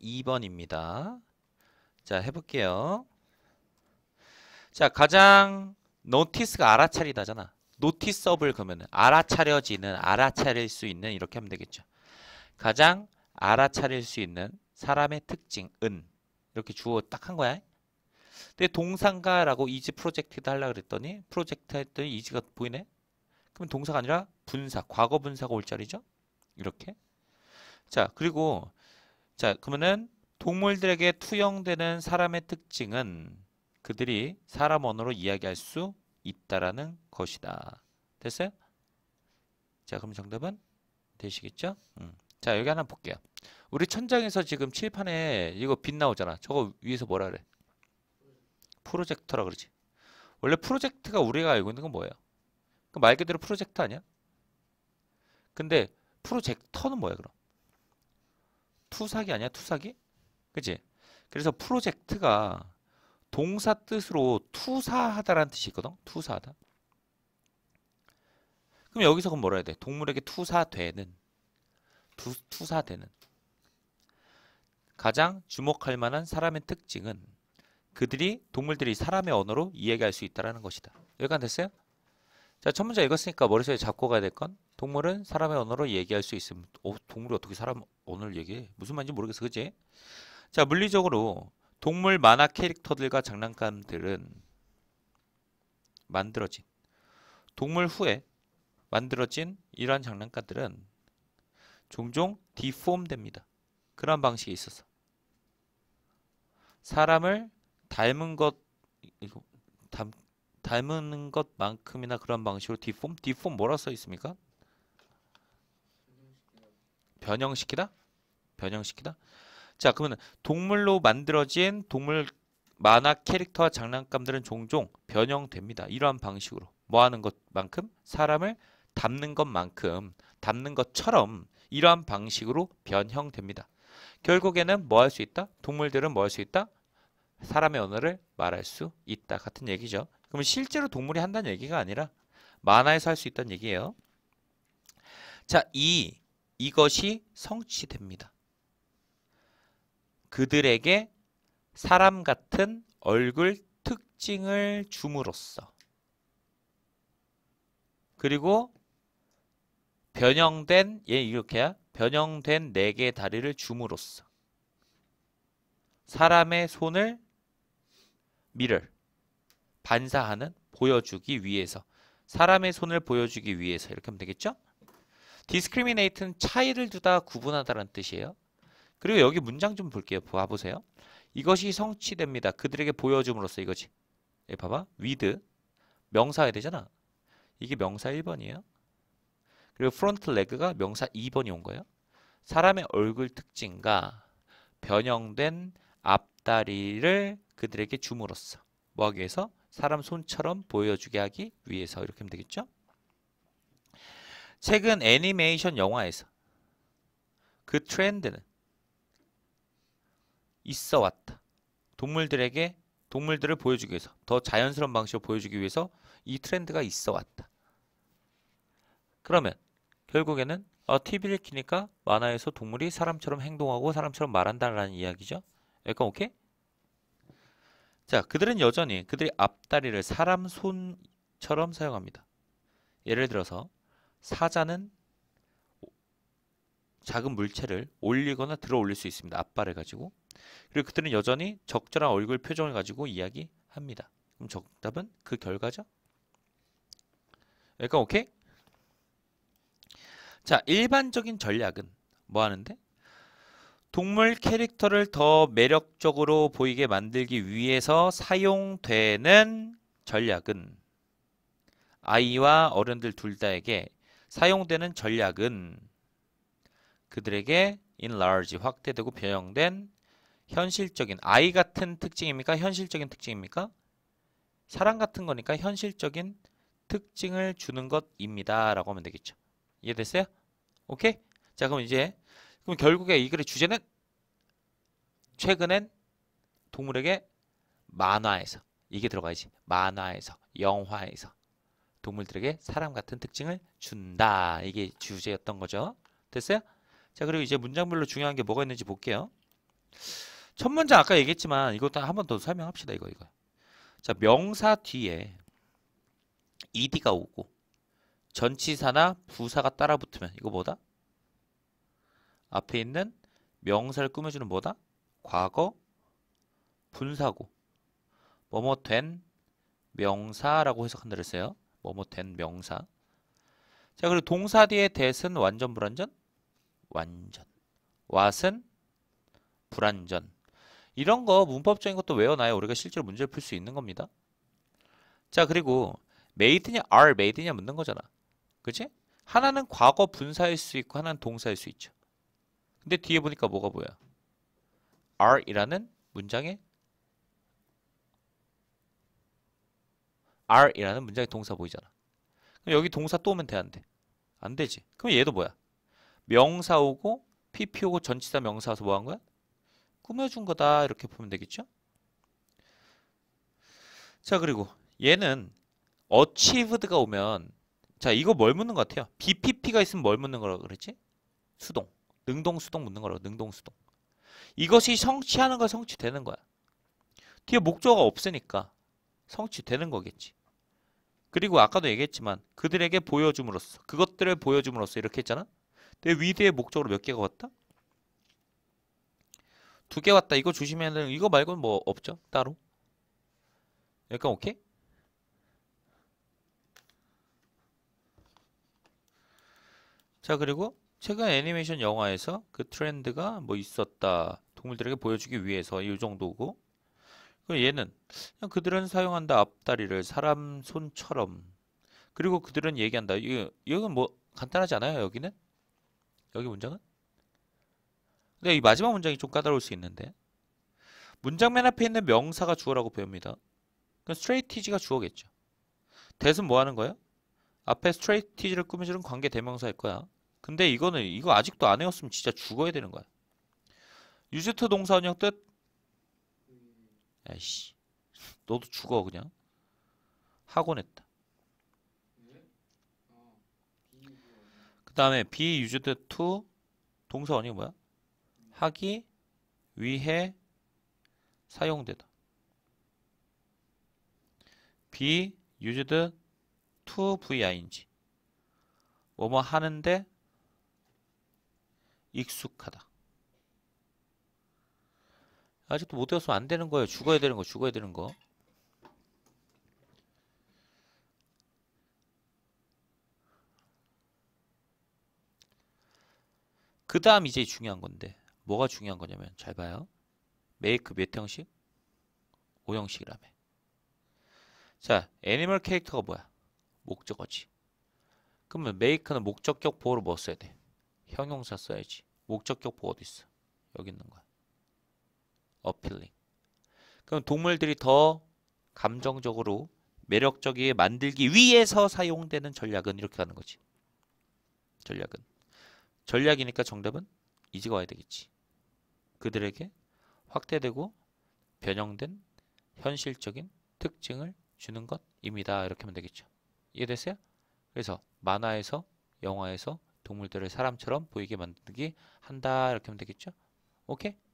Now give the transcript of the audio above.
2번입니다. 자, 해볼게요. 자, 가장 노티스가 알아차리다잖아. 노티서블 그러면 알아차려지는, 알아차릴 수 있는 이렇게 하면 되겠죠. 가장 알아차릴 수 있는 사람의 특징, 은. 이렇게 주어 딱 한 거야. 근데 동상가라고 이즈 프로젝트도 하려고 그랬더니 프로젝트 했더니 이즈가 보이네? 그럼 동사가 아니라 분사, 과거 분사가 올 자리죠? 이렇게. 자, 그리고 자, 그러면은 동물들에게 투영되는 사람의 특징은 그들이 사람 언어로 이야기할 수 있다라는 것이다. 됐어요? 자, 그럼 정답은 되시겠죠? 음. 자, 여기 하나 볼게요. 우리 천장에서 지금 칠판에 이거 빛 나오잖아. 저거 위에서 뭐라 그래? 프로젝터라 그러지. 원래 프로젝트가 우리가 알고 있는 건 뭐예요? 그 말 그대로 프로젝터 아니야? 근데 프로젝터는 뭐야 그럼? 투사기 아니야? 투사기? 그지? 그래서 프로젝트가 동사 뜻으로 투사하다라는 뜻이 있거든? 투사하다. 그럼 여기서 그럼 뭐라 해야 돼? 동물에게 투사되는 투, 투사되는 가장 주목할 만한 사람의 특징은 그들이 동물들이 사람의 언어로 이야기할 수 있다라는 것이다. 여기까지 됐어요? 자, 첫 문제 읽었으니까 머릿속에 잡고 가야 될 건 동물은 사람의 언어로 얘기할 수 있음. 어, 동물이 어떻게 사람 오늘 얘기 무슨 말인지 모르겠어 그지? 자 물리적으로 동물 만화 캐릭터들과 장난감들은 만들어진 동물 후에 만들어진 이러한 장난감들은 종종 디폼됩니다. 그런 방식이 있어서 사람을 닮은 것이 닮, 은 것만큼이나 그런 방식으로 디폼 디폼 뭐라 써 있습니까? 변형시키다? 변형시키다. 자, 그러면 동물로 만들어진 동물 만화 캐릭터와 장난감들은 종종 변형됩니다. 이러한 방식으로 뭐 하는 것만큼 사람을 담는 것만큼 담는 것처럼 이러한 방식으로 변형됩니다. 결국에는 뭐 할 수 있다? 동물들은 뭐 할 수 있다? 사람의 언어를 말할 수 있다. 같은 얘기죠. 그럼 실제로 동물이 한다는 얘기가 아니라 만화에서 할 수 있다는 얘기예요. 자, 이 이것이 성취됩니다. 그들에게 사람 같은 얼굴 특징을 줌으로써 그리고 변형된 예, 이렇게야 변형된 네 개의 다리를 줌으로써 사람의 손을 미를 반사하는 보여주기 위해서 사람의 손을 보여주기 위해서 이렇게 하면 되겠죠? 디스크리미네이트는 차이를 두다 구분하다라는 뜻이에요. 그리고 여기 문장 좀 볼게요. 봐보세요. 이것이 성취됩니다. 그들에게 보여줌으로써 이거지. 예, 봐봐. with 명사해야 되잖아. 이게 명사 1번이에요. 그리고 프론트 레그가 명사 2번이 온 거예요. 사람의 얼굴 특징과 변형된 앞다리를 그들에게 줌으로써 뭐하기 위해서 사람 손처럼 보여주게 하기 위해서 이렇게 하면 되겠죠? 최근 애니메이션 영화에서 그 트렌드는 있어 왔다. 동물들에게 동물들을 보여주기 위해서 더 자연스러운 방식으로 보여주기 위해서 이 트렌드가 있어 왔다. 그러면 결국에는 어, 아, TV를 키니까 만화에서 동물이 사람처럼 행동하고 사람처럼 말한다라는 이야기죠. 약간 오케이? 자, 그들은 여전히 그들이 앞다리를 사람 손처럼 사용합니다. 예를 들어서 사자는 작은 물체를 올리거나 들어 올릴 수 있습니다. 앞발을 가지고. 그리고 그들은 여전히 적절한 얼굴 표정을 가지고 이야기합니다. 그럼 정답은 그 결과죠? 약간 오케이? 자, 일반적인 전략은 뭐 하는데? 동물 캐릭터를 더 매력적으로 보이게 만들기 위해서 사용되는 전략은 아이와 어른들 둘 다에게 사용되는 전략은 그들에게 enlarge 확대되고 변형된 현실적인 아이 같은 특징입니까? 현실적인 특징입니까? 사람 같은 거니까 현실적인 특징을 주는 것입니다. 라고 하면 되겠죠. 이해됐어요? 오케이? 자, 그럼 이제 그럼 결국에 이 글의 주제는 최근엔 동물에게 만화에서 이게 들어가야지. 만화에서, 영화에서 동물들에게 사람 같은 특징을 준다. 이게 주제였던 거죠. 됐어요? 자, 그리고 이제 문장별로 중요한 게 뭐가 있는지 볼게요. 첫 문제 아까 얘기했지만 이것도 한 번 더 설명합시다 이거 이거. 자 명사 뒤에 ed가 오고 전치사나 부사가 따라 붙으면 이거 뭐다? 앞에 있는 명사를 꾸며주는 뭐다? 과거 분사고 뭐뭐 된 명사라고 해석한다 그랬어요. 뭐뭐 된 명사. 자 그리고 동사 뒤에 대은 완전 불완전 완전 왓은 불완전 이런 거 문법적인 것도 외워놔야 우리가 실제로 문제를 풀 수 있는 겁니다. 자 그리고 made냐 are made냐 묻는 거잖아. 그치? 하나는 과거 분사일 수 있고 하나는 동사일 수 있죠. 근데 뒤에 보니까 뭐가 뭐야? are이라는 문장에 are이라는 문장의 동사 보이잖아. 그럼 여기 동사 또 오면 돼, 안 돼? 안 되지. 그럼 얘도 뭐야? 명사 오고 PP 오고 전치사 명사 와서 뭐 한 거야? 꾸며준 거다 이렇게 보면 되겠죠. 자 그리고 얘는 achieved가 오면 자 이거 뭘 묻는 것 같아요? BPP가 있으면 뭘 묻는 거라고 그랬지? 수동 능동 수동 묻는 거라고 능동 수동 이것이 성취하는 거 성취되는 거야 뒤에 목적어가 없으니까 성취되는 거겠지 그리고 아까도 얘기했지만 그들에게 보여줌으로써 그것들을 보여줌으로써 이렇게 했잖아 내 위대의 목적으로 몇 개가 왔다? 두개 왔다 이거 주시면은 이거 말고는 뭐 없죠? 따로? 약간 오케이? 자 그리고 최근 애니메이션 영화에서 그 트렌드가 뭐 있었다 동물들에게 보여주기 위해서 이 정도고 그 얘는 그냥 그들은 사용한다 앞다리를 사람 손처럼 그리고 그들은 얘기한다 이거 이건 뭐 간단하지 않아요 여기는 여기 문장은 근데 이 마지막 문장이 좀 까다로울 수 있는데 문장 맨 앞에 있는 명사가 주어라고 배웁니다. 그럼 스트레이티지가 주어겠죠. 대은 뭐 하는 거야? 앞에 스트레이티지를 꾸며주는 관계 대명사일 거야. 근데 이거는 이거 아직도 안 외웠으면 진짜 죽어야 되는 거야. 유즈트 동사 원형 뜻? 야이씨 너도 죽어 그냥 학원 했다. 그 다음에 비유 u s e 동사 원형이 뭐야? 하기 위해 사용되다. be used to v i 인지 뭐뭐 하는데 익숙하다. 아직도 못 외웠으면 안 되는 거예요. 죽어야 되는 거, 죽어야 되는 거. 그 다음 이제 중요한 건데 뭐가 중요한 거냐면 잘 봐요. 메이크 몇 형식? 5형식이라며. 자, 애니멀 캐릭터가 뭐야? 목적어지. 그러면 메이크는 목적격 보호를 뭐 써야 돼? 형용사 써야지. 목적격 보호 어디 있어? 여기 있는 거야. 어필링. 그럼 동물들이 더 감정적으로 매력적이게 만들기 위해서 사용되는 전략은 이렇게 가는 거지. 전략은. 전략이니까 정답은 이제가 와야 되겠지. 그들에게 확대되고 변형된 현실적인 특징을 주는 것입니다. 이렇게 하면 되겠죠. 이해됐어요? 그래서 만화에서 영화에서 동물들을 사람처럼 보이게 만들기 한다. 이렇게 하면 되겠죠. 오케이?